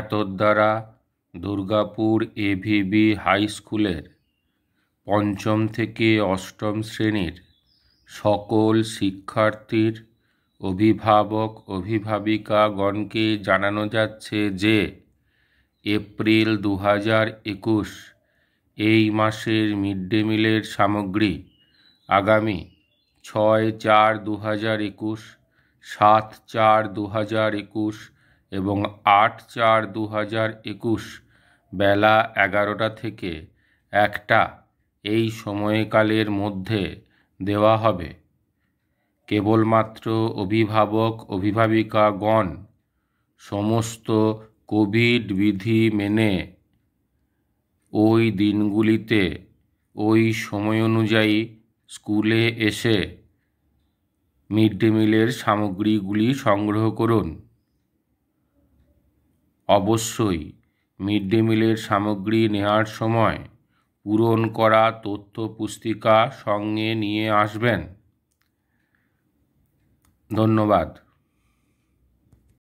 এতদ্বারা দুর্গাপুর এভিবি হাই স্কুলের পঞ্চম থেকে অষ্টম শ্রেণীর সকল শিক্ষার্থীর অভিভাবক অভিভাবিকাগণকে জানানো যাচ্ছে যে এপ্রিল দু হাজার একুশ এই মাসের মিড ডে মিলের সামগ্রী আগামী ছয় চার দু হাজার একুশ সাত চার দু হাজার একুশ এবং আট চার দু হাজার একুশ বেলা এগারোটা থেকে একটা এই সময়কালের মধ্যে দেওয়া হবে কেবলমাত্র অভিভাবক অভিভাবিকাগণ সমস্ত কোভিড বিধি মেনে ওই দিনগুলিতে ওই সময় অনুযায়ী স্কুলে এসে মিড ডে মিলের সামগ্রীগুলি সংগ্রহ করুন অবশ্যই মিড ডে মিলের সামগ্রী নেওয়ার সময় পূরণ করা তথ্য পুস্তিকা সঙ্গে নিয়ে আসবেন ধন্যবাদ